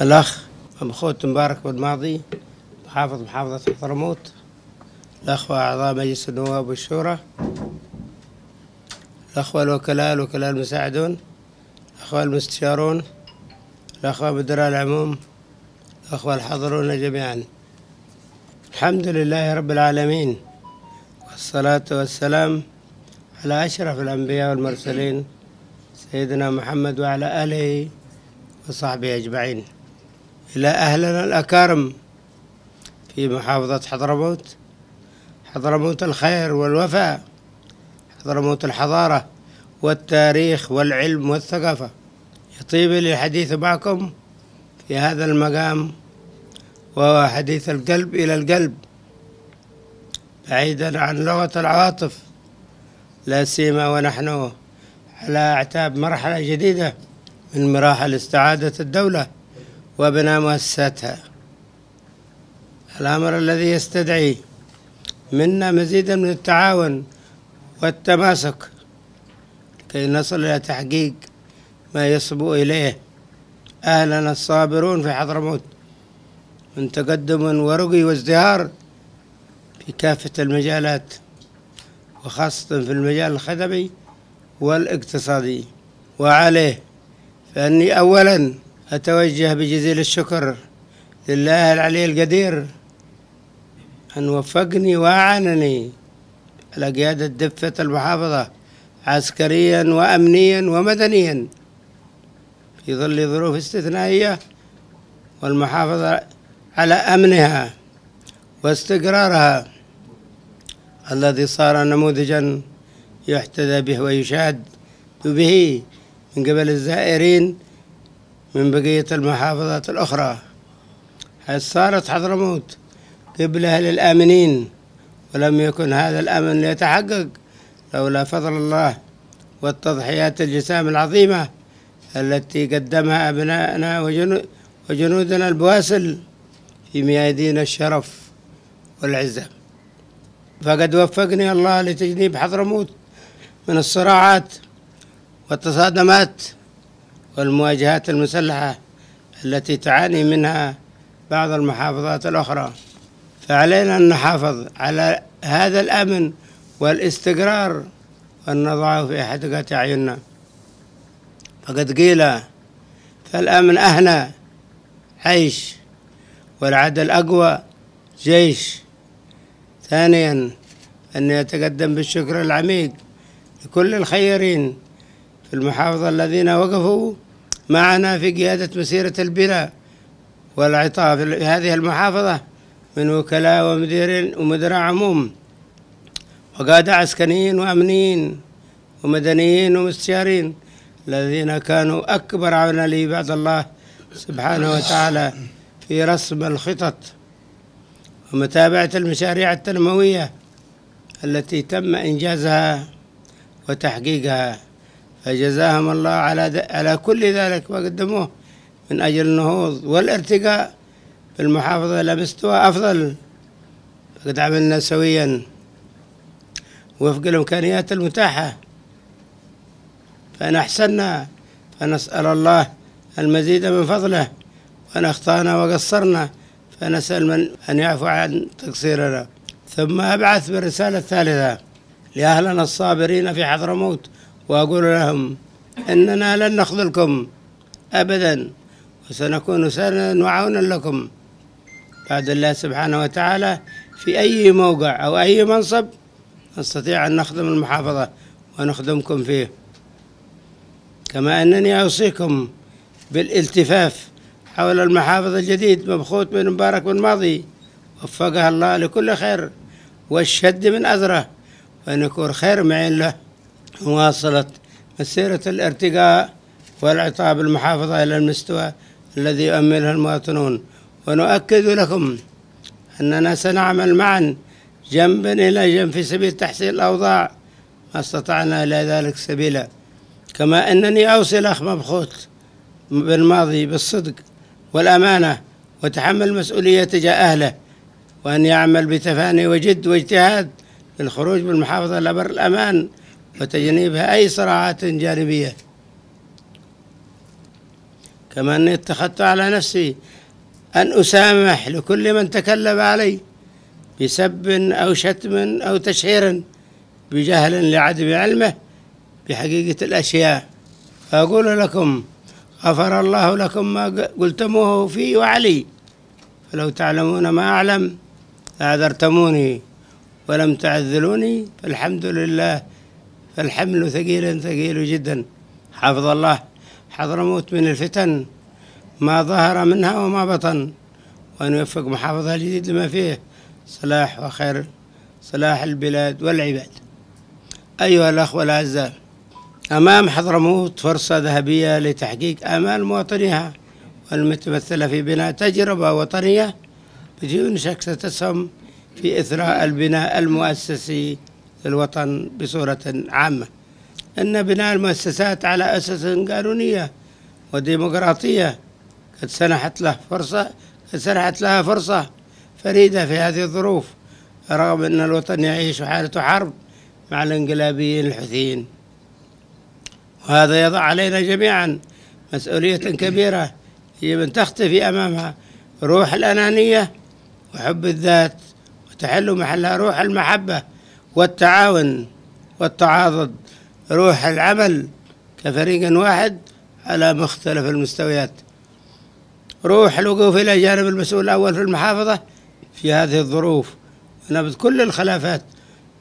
الأخ مخوت مبارك بن ماضي محافظ محافظة حضرموت الأخوة أعضاء مجلس النواب والشورى الأخوة الوكلاء الوكلاء المساعدون الأخوة المستشارون الأخوة مدراء العموم الأخوة الحاضرون جميعا الحمد لله رب العالمين والصلاة والسلام على أشرف الأنبياء والمرسلين سيدنا محمد وعلى آله وصحبه أجمعين إلى أهلنا الأكارم في محافظة حضرموت حضرموت الخير والوفاء حضرموت الحضارة والتاريخ والعلم والثقافة يطيب لي الحديث معكم في هذا المقام وهو حديث القلب إلى القلب بعيدا عن لغة العواطف لا سيما ونحن على أعتاب مرحلة جديدة من مراحل استعادة الدولة وابن مؤسستها الأمر الذي يستدعي منا مزيدا من التعاون والتماسك كي نصل إلى تحقيق ما يصبو إليه أهلنا الصابرون في حضرموت من تقدم ورقي وازدهار في كافة المجالات وخاصة في المجال الخدمي والاقتصادي وعليه فأني أولاً أتوجه بجزيل الشكر لله العلي القدير أن وفقني وأعانني على قيادة دفة المحافظة عسكريا وأمنيا ومدنيا في ظل ظروف استثنائية والمحافظة على أمنها واستقرارها الذي صار نموذجا يحتذى به ويشاد به من قبل الزائرين من بقية المحافظات الأخرى حيث صارت حضرموت قبلها للآمنين ولم يكن هذا الأمن ليتحقق لولا فضل الله والتضحيات الجسام العظيمة التي قدمها أبنائنا وجنودنا البواسل في ميادين الشرف والعزة فقد وفقني الله لتجنيب حضرموت من الصراعات والتصادمات والمواجهات المسلحة التي تعاني منها بعض المحافظات الأخرى فعلينا أن نحافظ على هذا الأمن والاستقرار ونضعه في حدقة أعيننا فقد قيل فالأمن أهنى عيش والعدل أقوى جيش ثانيا أن يتقدم بالشكر العميق لكل الخيرين في المحافظة الذين وقفوا معنا في قيادة مسيرة البناء والعطاء في هذه المحافظة من وكلاء ومديرين ومدراء عموم وقادة عسكريين وأمنيين ومدنيين ومستشارين الذين كانوا أكبر عونا لي بعد الله سبحانه وتعالى في رسم الخطط ومتابعة المشاريع التنموية التي تم إنجازها وتحقيقها فجزاهم الله على على كل ذلك وقدموه من أجل النهوض والارتقاء في المحافظة إلى مستوى أفضل قد عملنا سويا وفق الإمكانيات المتاحة فإن أحسنا فنسأل الله المزيد من فضله وإن أخطأنا وقصرنا فنسأل من أن يعفو عن تقصيرنا ثم أبعث بالرسالة الثالثة لأهلنا الصابرين في حضرموت وأقول لهم إننا لن نخذلكم أبدا وسنكون سندا وعونا لكم بعد الله سبحانه وتعالى في أي موقع أو أي منصب نستطيع أن نخدم المحافظة ونخدمكم فيه كما أنني أوصيكم بالالتفاف حول المحافظ الجديد مبخوت بن مبارك بن ماضي وفقها الله لكل خير والشد من أذره ونكون خير معين له مواصلة مسيرة الارتقاء والعطاء بالمحافظة إلى المستوى الذي يؤمله المواطنون ونؤكد لكم أننا سنعمل معا جنبا إلى جنب في سبيل تحسين الأوضاع ما استطعنا إلى ذلك سبيلا كما أنني أوصي الأخ مبخوت بالماضي بالصدق والأمانة وتحمل مسؤولية تجاه أهله وأن يعمل بتفاني وجد واجتهاد للخروج بالمحافظة لبر الأمان وتجنيبها أي صراعات جانبية كما أني اتخذت على نفسي أن أسامح لكل من تكلم علي بسب أو شتم أو تشهير بجهل لعدم علمه بحقيقة الأشياء فأقول لكم غفر الله لكم ما قلتموه في وعلي فلو تعلمون ما أعلم لعذرتموني ولم تعذلوني فالحمد لله الحمل ثقيل ثقيل جدا حفظ الله حضرموت من الفتن ما ظهر منها وما بطن وأن يوفق محافظها الجديد لما فيه صلاح وخير صلاح البلاد والعباد أيها الأخوة الأعزاء أمام حضرموت فرصة ذهبية لتحقيق آمال مواطنيها والمتمثلة في بناء تجربة وطنية بدون شك ستسهم في إثراء البناء المؤسسي للوطن بصورة عامة أن بناء المؤسسات على أسس قانونية وديمقراطية قد سنحت له فرصة قد سنحت لها فرصة فريدة في هذه الظروف رغم أن الوطن يعيش حالة حرب مع الانقلابيين الحوثيين وهذا يضع علينا جميعا مسؤولية كبيرة يجب أن تختفي أمامها روح الأنانية وحب الذات وتحل محلها روح المحبة والتعاون والتعاضد روح العمل كفريق واحد على مختلف المستويات روح الوقوف إلى جانب المسؤول الأول في المحافظة في هذه الظروف ونبذ كل الخلافات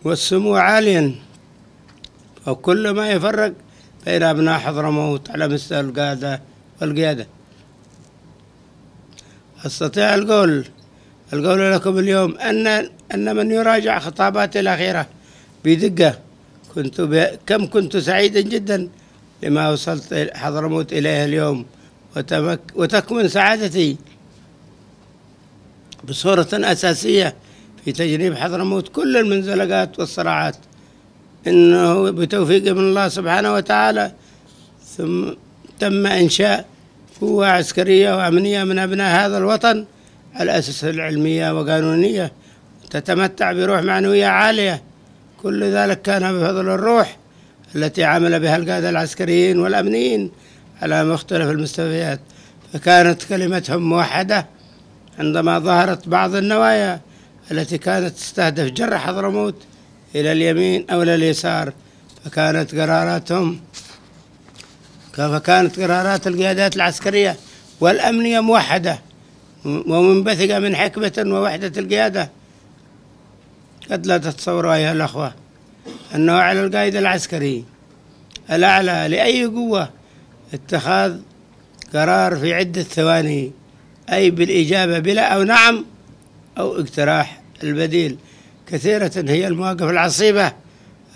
والسمو عاليا وكل ما يفرق بين أبناء حضرموت على مستوى القادة والقيادة أستطيع القول القول لكم اليوم أن أن من يراجع خطاباتي الأخيرة بدقة كنت كم كنت سعيدا جدا لما وصلت حضرموت إليه اليوم وتمك... وتكمن سعادتي بصورة أساسية في تجنيب حضرموت كل المنزلقات والصراعات إنه بتوفيق من الله سبحانه وتعالى ثم تم إنشاء قوة عسكرية وأمنية من أبناء هذا الوطن الأسس العلمية وقانونية تتمتع بروح معنوية عالية كل ذلك كان بفضل الروح التي عمل بها القادة العسكريين والأمنيين على مختلف المستويات فكانت كلمتهم موحدة عندما ظهرت بعض النوايا التي كانت تستهدف جر حضرموت إلى اليمين أو إلى اليسار فكانت قراراتهم فكانت قرارات القيادات العسكرية والأمنية موحدة ومنبثقة من حكمة ووحدة القيادة قد لا تتصوروا أيها الأخوة أنه على القائد العسكري الأعلى لأي قوة اتخاذ قرار في عدة ثواني أي بالإجابة بلا أو نعم أو اقتراح البديل كثيرة هي المواقف العصيبة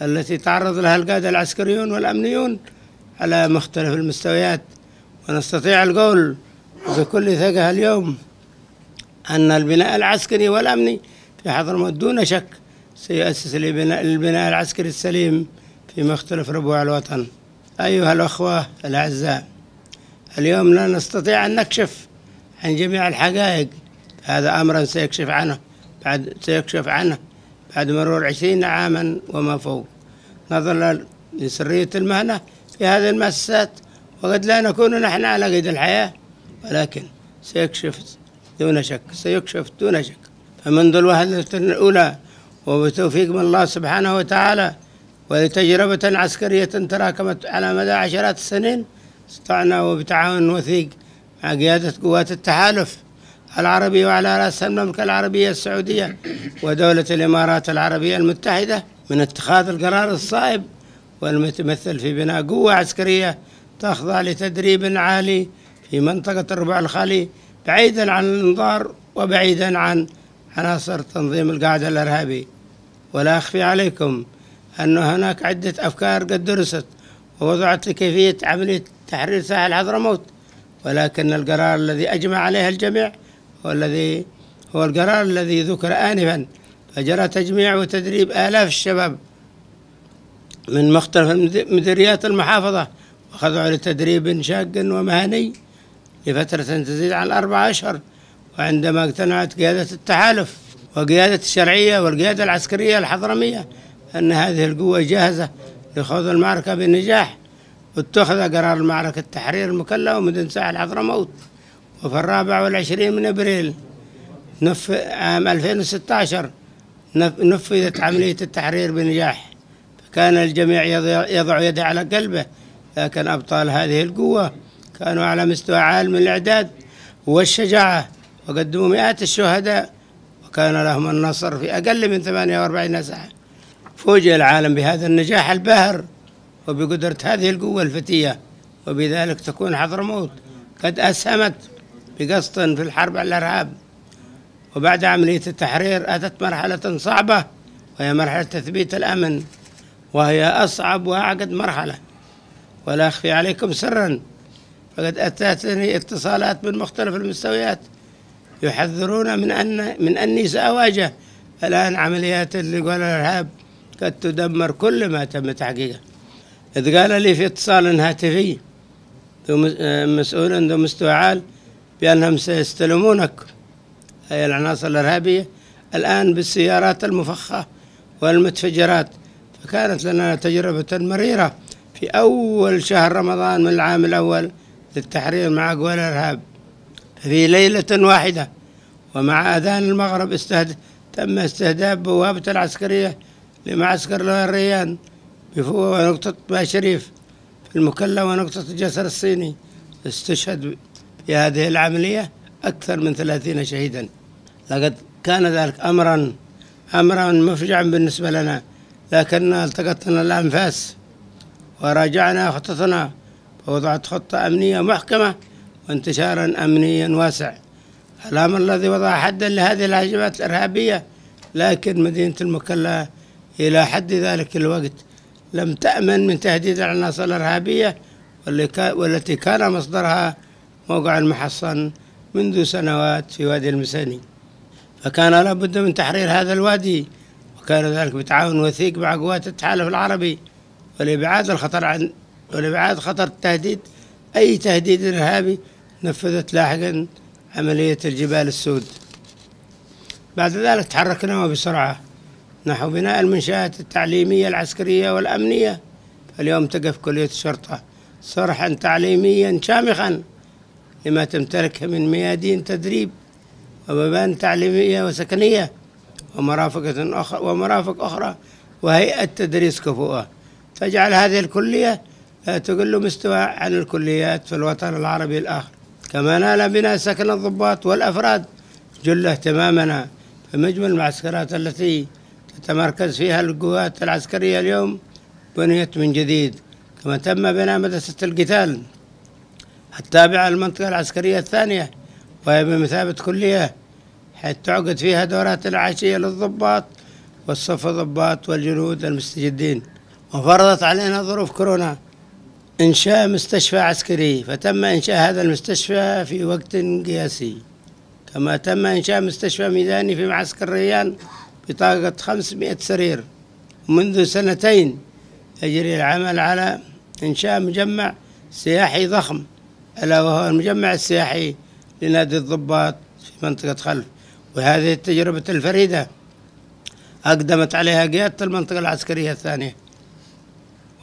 التي تعرض لها القادة العسكريون والأمنيون على مختلف المستويات ونستطيع القول بكل ثقة اليوم أن البناء العسكري والأمني في حضرموت دون شك سيؤسس للبناء العسكري السليم في مختلف ربوع الوطن أيها الأخوة الأعزاء اليوم لا نستطيع أن نكشف عن جميع الحقائق هذا أمر سيكشف عنه بعد سيكشف عنه بعد مرور عشرين عاما وما فوق نظرا لسرية المهنة في هذه المؤسسات وقد لا نكون نحن على قيد الحياة ولكن سيكشف دون شك سيكشف دون شك فمنذ الوهلة الأولى وبتوفيق من الله سبحانه وتعالى ولتجربة عسكرية تراكمت على مدى عشرات السنين استطعنا وبتعاون وثيق مع قيادة قوات التحالف العربي وعلى رأسها المملكة العربية السعودية ودولة الإمارات العربية المتحدة من اتخاذ القرار الصائب والمتمثل في بناء قوة عسكرية تخضع لتدريب عالي في منطقة الربع الخالي بعيدا عن الانظار وبعيدا عن عناصر تنظيم القاعدة الإرهابي ولا أخفي عليكم أن هناك عدة أفكار قد درست ووضعت لكيفية عملية تحرير ساحل حضرموت ولكن القرار الذي أجمع عليه الجميع هو الذي هو القرار الذي ذكر آنفا فجرى تجميع وتدريب آلاف الشباب من مختلف مديريات المحافظة وخضعوا لتدريب شاق ومهني لفترة تزيد عن أربعة أشهر وعندما اقتنعت قيادة التحالف وقيادة الشرعية والقيادة العسكرية الحضرمية أن هذه القوة جاهزة لخوض المعركة بنجاح واتخذ قرار معركة تحرير المكلا ومدن ساحل حضرموت وفي الرابع والعشرين من أبريل نف عام 2016 نفذت عملية التحرير بنجاح فكان الجميع يضع يده على قلبه لكن أبطال هذه القوة كانوا على مستوى عال من الإعداد والشجاعة وقدموا مئات الشهداء وكان لهم النصر في أقل من 48 ساعة فوجئ العالم بهذا النجاح الباهر وبقدرة هذه القوة الفتية وبذلك تكون حضرموت قد أسهمت بقسط في الحرب على الإرهاب وبعد عملية التحرير أتت مرحلة صعبة وهي مرحلة تثبيت الأمن وهي أصعب وأعقد مرحلة ولا أخفي عليكم سرا فقد أتتني اتصالات من مختلف المستويات يحذرون من أن من أني سأواجه الآن عمليات الإرهاب قد تدمر كل ما تم تحقيقه إذ قال لي في اتصال هاتفي آه، مسؤول ذو مستوى عال بأنهم سيستلمونك أي العناصر الإرهابية الآن بالسيارات المفخة والمتفجرات فكانت لنا تجربة مريرة في أول شهر رمضان من العام الأول للتحرير مع قوى الإرهاب في ليلة واحدة ومع أذان المغرب استهد... تم استهداف بوابة العسكرية لمعسكر الريان بفوة ونقطة با شريف في المكلا ونقطة الجسر الصيني استشهد في هذه العملية أكثر من ثلاثين شهيدا لقد كان ذلك أمرا أمرا مفجعا بالنسبة لنا لكننا التقطنا الأنفاس وراجعنا خططنا ووضعت خطة أمنية محكمة وانتشارا أمنيا واسع الأمر الذي وضع حدا لهذه الهجمات الإرهابية لكن مدينة المكلا إلى حد ذلك الوقت لم تأمن من تهديد العناصر الإرهابية والتي كان مصدرها موقع المحصن منذ سنوات في وادي المساني فكان لابد من تحرير هذا الوادي وكان ذلك بتعاون وثيق مع قوات التحالف العربي ولإبعاد الخطر عن ولابعاد خطر التهديد اي تهديد ارهابي نفذت لاحقا عمليه الجبال السود بعد ذلك تحركنا وبسرعه نحو بناء المنشات التعليميه العسكريه والامنيه اليوم تقف كليه الشرطه صرحا تعليميا شامخا لما تمتلكه من ميادين تدريب ومبان تعليميه وسكنيه ومرافقة أخرى ومرافق أخرى وهيئة تدريس كفؤة تجعل هذه الكلية تقل مستوى عن الكليات في الوطن العربي الآخر كما نال بنا سكن الضباط والأفراد جل اهتمامنا فمجمل المعسكرات التي تتمركز فيها القوات العسكرية اليوم بنيت من جديد كما تم بناء مدرسة القتال التابعة للمنطقة العسكرية الثانية وهي بمثابة كلية حيث تعقد فيها دورات العاشية للضباط والصف الضباط والجنود المستجدين وفرضت علينا ظروف كورونا إنشاء مستشفى عسكري فتم إنشاء هذا المستشفى في وقت قياسي كما تم إنشاء مستشفى ميداني في معسكر ريان بطاقة 500 سرير منذ سنتين يجري العمل على إنشاء مجمع سياحي ضخم ألا وهو المجمع السياحي لنادي الضباط في منطقة خلف وهذه التجربة الفريدة أقدمت عليها قيادة المنطقة العسكرية الثانية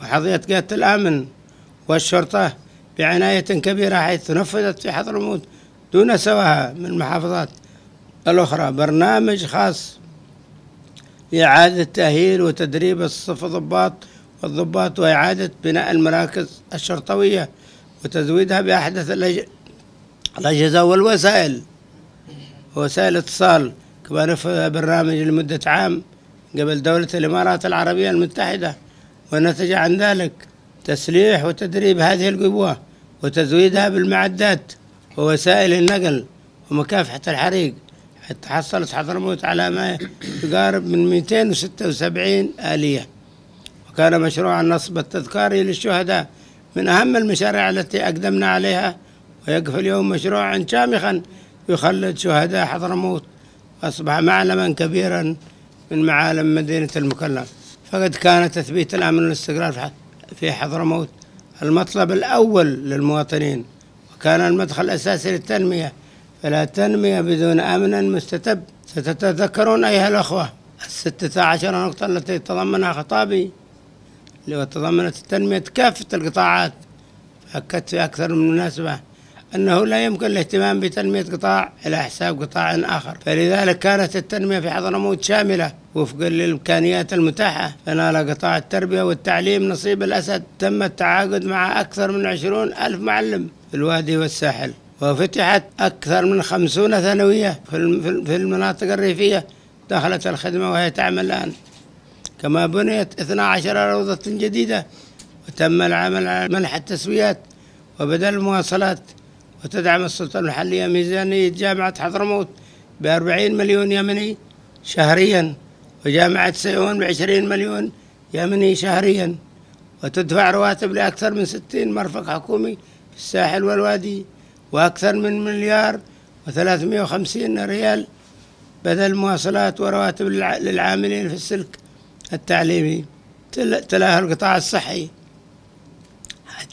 وحظيت قيادة الأمن والشرطة بعناية كبيرة حيث نفذت في حضرموت دون سواها من المحافظات الأخرى برنامج خاص لإعادة تأهيل وتدريب الصف ضباط والضباط وإعادة بناء المراكز الشرطوية وتزويدها بأحدث الأجهزة والوسائل وسائل اتصال كما نفذ برنامج لمدة عام قبل دولة الإمارات العربية المتحدة ونتج عن ذلك تسليح وتدريب هذه القوة وتزويدها بالمعدات ووسائل النقل ومكافحة الحريق حتى حصلت حضرموت على ما يقارب من 276 آلية وكان مشروع النصب التذكاري للشهداء من أهم المشاريع التي أقدمنا عليها ويقف اليوم مشروعا شامخا يخلد شهداء حضرموت أصبح معلما كبيرا من معالم مدينة المكلا فقد كان تثبيت الأمن والاستقرار في في حضرموت المطلب الأول للمواطنين وكان المدخل الأساسي للتنمية فلا تنمية بدون أمن مستتب ستتذكرون أيها الأخوة الستة عشر نقطة التي تضمنها خطابي وتضمنت التنمية كافة القطاعات أكدت في أكثر من مناسبة أنه لا يمكن الاهتمام بتنمية قطاع على حساب قطاع آخر فلذلك كانت التنمية في حضرموت شاملة وفقا للإمكانيات المتاحة فنال قطاع التربية والتعليم نصيب الأسد تم التعاقد مع أكثر من عشرون ألف معلم في الوادي والساحل وفتحت أكثر من خمسون ثانوية في المناطق الريفية دخلت الخدمة وهي تعمل الآن كما بنيت 12 روضة جديدة وتم العمل على منح التسويات وبدل المواصلات وتدعم السلطة المحلية ميزانية جامعة حضرموت بأربعين مليون يمني شهريا وجامعة سيون بعشرين مليون يمني شهريا وتدفع رواتب لأكثر من ستين مرفق حكومي في الساحل والوادي وأكثر من مليار و وخمسين ريال بدل مواصلات ورواتب للعاملين في السلك التعليمي تلاها القطاع الصحي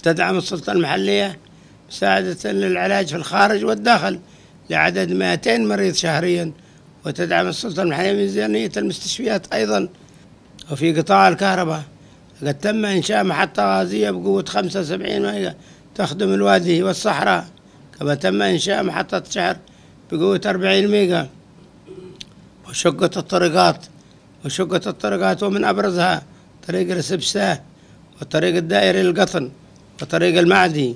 تدعم السلطة المحلية مساعدة للعلاج في الخارج والداخل لعدد 200 مريض شهريا وتدعم السلطة المحلية ميزانية المستشفيات أيضا وفي قطاع الكهرباء قد تم إنشاء محطة غازية بقوة 75 ميجا تخدم الوادي والصحراء كما تم إنشاء محطة شحر بقوة 40 ميجا وشقة الطرقات وشقة الطرقات ومن أبرزها طريق السبسة والطريق الدائري للقطن وطريق المعدي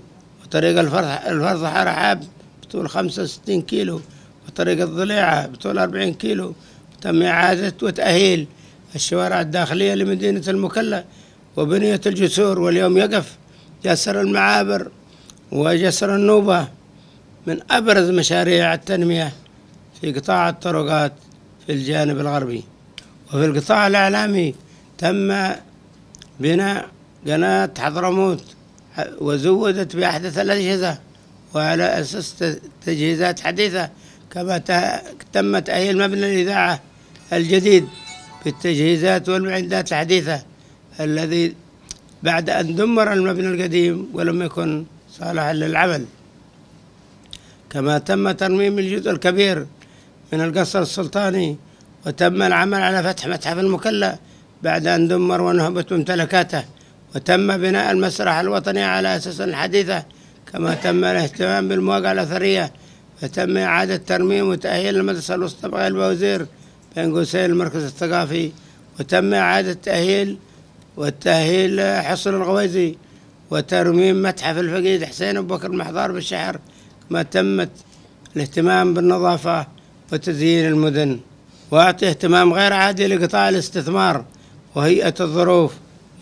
طريق الفرح الفرح حرحب بطول خمسة وستين كيلو وطريق الضليعة بطول أربعين كيلو تم إعادة وتأهيل الشوارع الداخلية لمدينة المكلا وبنية الجسور واليوم يقف جسر المعابر وجسر النوبة من أبرز مشاريع التنمية في قطاع الطرقات في الجانب الغربي وفي القطاع الإعلامي تم بناء قناة حضرموت وزودت بأحدث الأجهزة وعلى أساس تجهيزات حديثة كما تمت أي المبنى الإذاعة الجديد بالتجهيزات والمعدات الحديثة الذي بعد أن دمر المبنى القديم ولم يكن صالحا للعمل كما تم ترميم الجزء الكبير من القصر السلطاني وتم العمل على فتح متحف المكلا بعد أن دمر ونهبت ممتلكاته وتم بناء المسرح الوطني على أساس حديثة كما تم الاهتمام بالمواقع الأثرية فتم إعادة ترميم وتأهيل المدرسة الوسطى بغير بوزير بين قوسين المركز الثقافي وتم إعادة تأهيل والتأهيل حصن الغويزي وترميم متحف الفقيد حسين أبو بكر المحضار بالشحر كما تمت الاهتمام بالنظافة وتزيين المدن وأعطي اهتمام غير عادي لقطاع الاستثمار وهيئة الظروف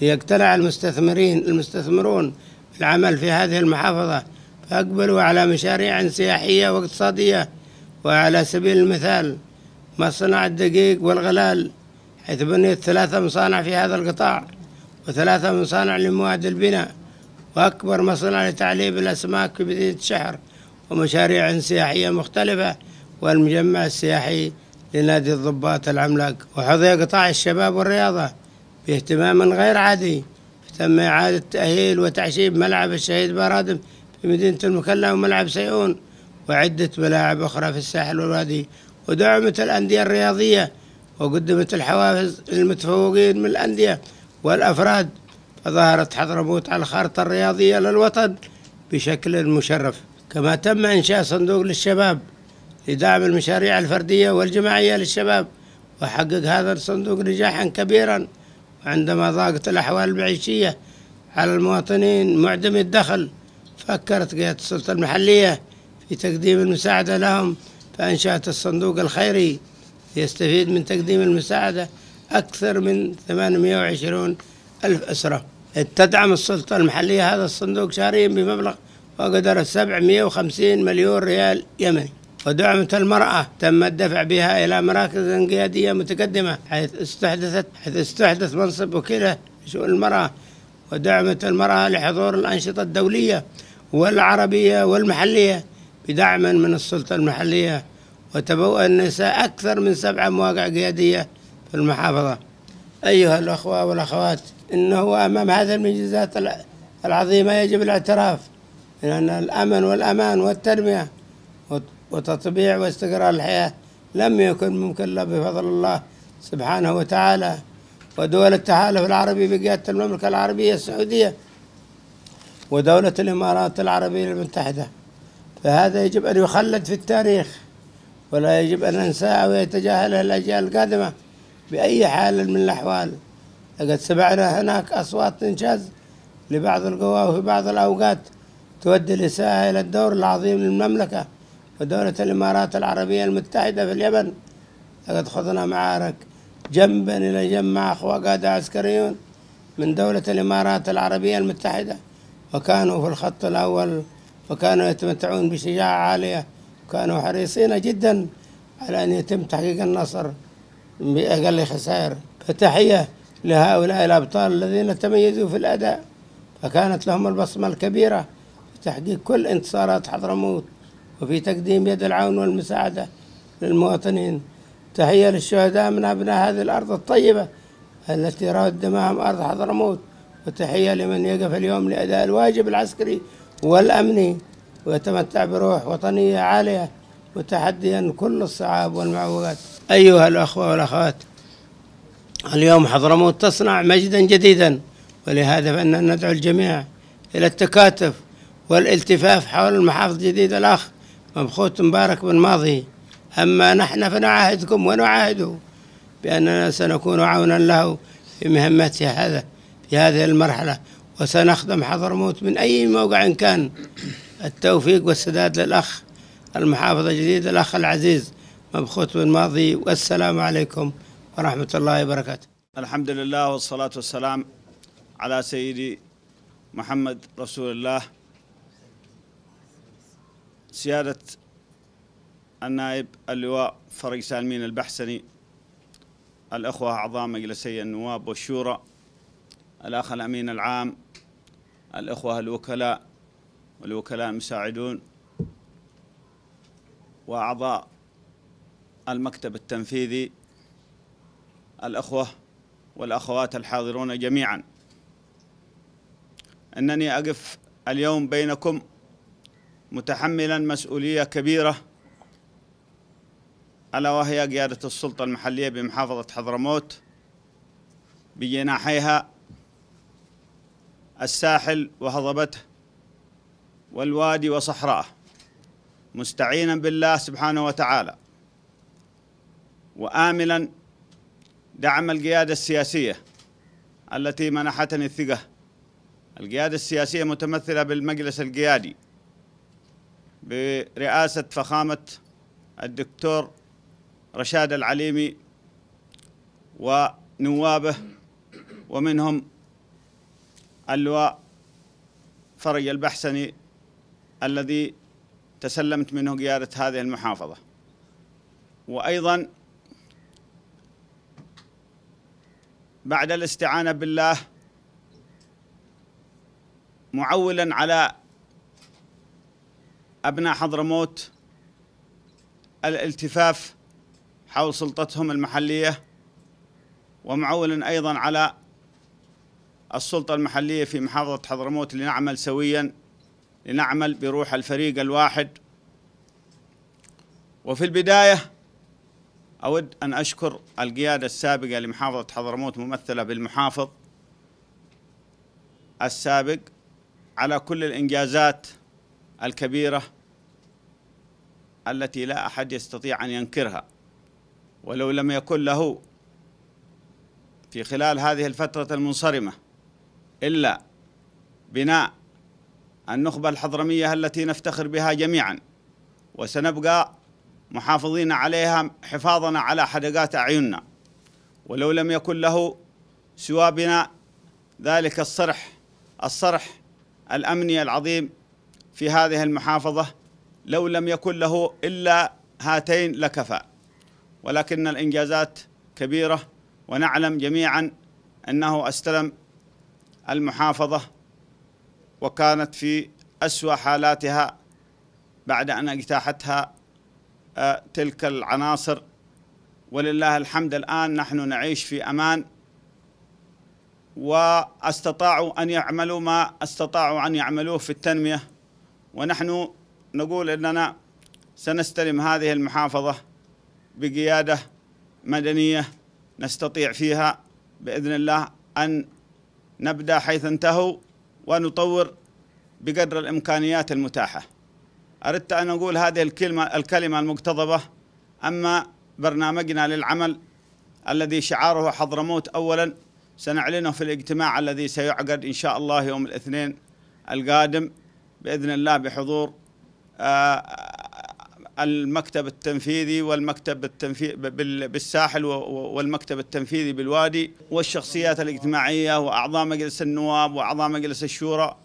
ليقتنع المستثمرين المستثمرون بالعمل في هذه المحافظة فأقبلوا على مشاريع سياحية واقتصادية وعلى سبيل المثال مصنع الدقيق والغلال حيث بنيت ثلاثة مصانع في هذا القطاع وثلاثة مصانع لمواد البناء وأكبر مصنع لتعليب الأسماك في بداية الشهر ومشاريع سياحية مختلفة والمجمع السياحي لنادي الضباط العملاق وحظي قطاع الشباب والرياضة اهتماما غير عادي تم إعادة تأهيل وتعشيب ملعب الشهيد بارادم في مدينة المكلا وملعب سيئون وعدة ملاعب أخرى في الساحل والوادي ودعمت الأندية الرياضية وقدمت الحوافز للمتفوقين من الأندية والأفراد فظهرت حضرموت على الخارطة الرياضية للوطن بشكل مشرف كما تم إنشاء صندوق للشباب لدعم المشاريع الفردية والجماعية للشباب وحقق هذا الصندوق نجاحا كبيرا عندما ضاقت الأحوال المعيشية على المواطنين معدم الدخل فكرت قيادة السلطة المحلية في تقديم المساعدة لهم فأنشأت الصندوق الخيري يستفيد من تقديم المساعدة أكثر من 820 ألف أسرة تدعم السلطة المحلية هذا الصندوق شهريا بمبلغ وقدر 750 مليون ريال يمني ودعمت المرأة تم الدفع بها إلى مراكز قيادية متقدمة حيث استحدثت حيث استحدث منصب وكيلة شؤون المرأة ودعمت المرأة لحضور الأنشطة الدولية والعربية والمحلية بدعم من السلطة المحلية وتبوأ النساء أكثر من سبعة مواقع قيادية في المحافظة أيها الأخوة والأخوات إنه أمام هذه المنجزات العظيمة يجب الاعتراف أن الأمن والأمان والتنمية وتطبيع واستقرار الحياة لم يكن ممكن إلا بفضل الله سبحانه وتعالى ودول التحالف العربي بقيادة المملكة العربية السعودية ودولة الإمارات العربية المتحدة فهذا يجب أن يخلد في التاريخ ولا يجب أن ننساه ويتجاهله الأجيال القادمة بأي حال من الأحوال لقد سمعنا هناك أصوات تنشاز لبعض القوى وفي بعض الأوقات تؤدي الإساءة إلى الدور العظيم للمملكة ودولة الإمارات العربية المتحدة في اليمن لقد خضنا معارك جنبا إلى جنب مع أخوة قادة عسكريون من دولة الإمارات العربية المتحدة وكانوا في الخط الأول وكانوا يتمتعون بشجاعة عالية وكانوا حريصين جدا على أن يتم تحقيق النصر بأقل خسائر فتحية لهؤلاء الأبطال الذين تميزوا في الأداء فكانت لهم البصمة الكبيرة في تحقيق كل انتصارات حضرموت وفي تقديم يد العون والمساعدة للمواطنين تحية للشهداء من أبناء هذه الأرض الطيبة التي رأت دمائهم أرض حضرموت وتحية لمن يقف اليوم لأداء الواجب العسكري والأمني ويتمتع بروح وطنية عالية متحديا كل الصعاب والمعوقات أيها الأخوة والأخوات اليوم حضرموت تصنع مجدا جديدا ولهذا فإننا ندعو الجميع إلى التكاتف والالتفاف حول المحافظ الجديد الأخ مبخوت مبارك بن ماضي أما نحن فنعاهدكم ونعاهده بأننا سنكون عونا له في مهمته هذا في هذه المرحلة وسنخدم حضرموت من أي موقع إن كان التوفيق والسداد للأخ المحافظ الجديد الأخ العزيز مبخوت بن ماضي والسلام عليكم ورحمة الله وبركاته الحمد لله والصلاة والسلام على سيدي محمد رسول الله سيادة النائب اللواء فرج سالمين البحسني الأخوة أعضاء مجلسي النواب والشورى الأخ الأمين العام الأخوة الوكلاء والوكلاء المساعدون وأعضاء المكتب التنفيذي الأخوة والأخوات الحاضرون جميعا أنني أقف اليوم بينكم متحملا مسؤولية كبيرة ألا وهي قيادة السلطة المحلية بمحافظة حضرموت بجناحيها الساحل وهضبته والوادي وصحراءه مستعينا بالله سبحانه وتعالى وآملا دعم القيادة السياسية التي منحتني الثقة القيادة السياسية متمثلة بالمجلس القيادي برئاسة فخامة الدكتور رشاد العليمي ونوابه ومنهم اللواء فرج البحسني الذي تسلمت منه قيادة هذه المحافظة وأيضا بعد الاستعانة بالله معولا على أبناء حضرموت الالتفاف حول سلطتهم المحلية ومعول أيضا على السلطة المحلية في محافظة حضرموت لنعمل سويا لنعمل بروح الفريق الواحد وفي البداية أود أن أشكر القيادة السابقة لمحافظة حضرموت ممثلة بالمحافظ السابق على كل الإنجازات الكبيرة التي لا أحد يستطيع أن ينكرها ولو لم يكن له في خلال هذه الفترة المنصرمة إلا بناء النخبة الحضرمية التي نفتخر بها جميعا وسنبقى محافظين عليها حفاظنا على حدقات أعيننا ولو لم يكن له سوى بناء ذلك الصرح الصرح الأمني العظيم في هذه المحافظة لو لم يكن له إلا هاتين لكفى ولكن الإنجازات كبيرة ونعلم جميعا أنه استلم المحافظة وكانت في أسوأ حالاتها بعد أن اجتاحتها آه، تلك العناصر ولله الحمد الآن نحن نعيش في أمان واستطاعوا أن يعملوا ما استطاعوا أن يعملوه في التنمية ونحن نقول أننا سنستلم هذه المحافظة بقيادة مدنية نستطيع فيها بإذن الله أن نبدأ حيث انتهوا ونطور بقدر الإمكانيات المتاحة أردت أن أقول هذه الكلمة, الكلمة المقتضبة أما برنامجنا للعمل الذي شعاره حضرموت أولا سنعلنه في الاجتماع الذي سيعقد إن شاء الله يوم الاثنين القادم باذن الله بحضور آه، المكتب التنفيذي والمكتب التنفيذ بالساحل والمكتب التنفيذي بالوادي والشخصيات الاجتماعيه واعضاء مجلس النواب واعضاء مجلس الشورى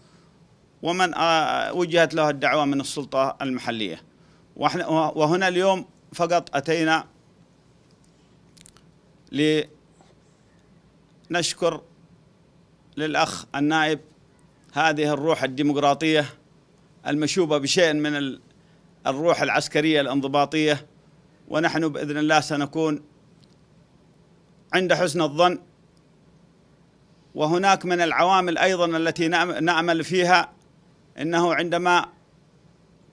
ومن آه، وجهت له الدعوه من السلطه المحليه وهنا اليوم فقط اتينا لنشكر للاخ النائب هذه الروح الديمقراطيه المشوبة بشيء من الروح العسكرية الانضباطية ونحن بإذن الله سنكون عند حسن الظن وهناك من العوامل أيضا التي نعمل فيها أنه عندما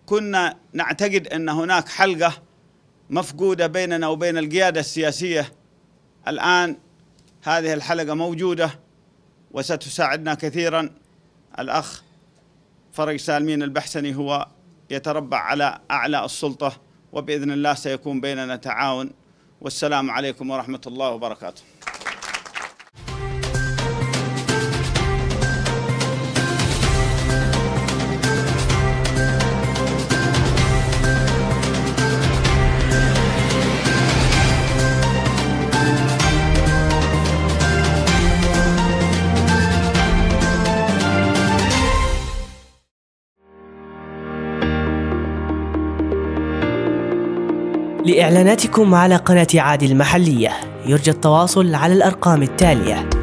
كنا نعتقد أن هناك حلقة مفقودة بيننا وبين القيادة السياسية الآن هذه الحلقة موجودة وستساعدنا كثيرا الأخ فرج سالمين البحسني هو يتربع على أعلى السلطة وبإذن الله سيكون بيننا تعاون والسلام عليكم ورحمة الله وبركاته بإعلاناتكم على قناة عادي المحلية يرجى التواصل على الأرقام التالية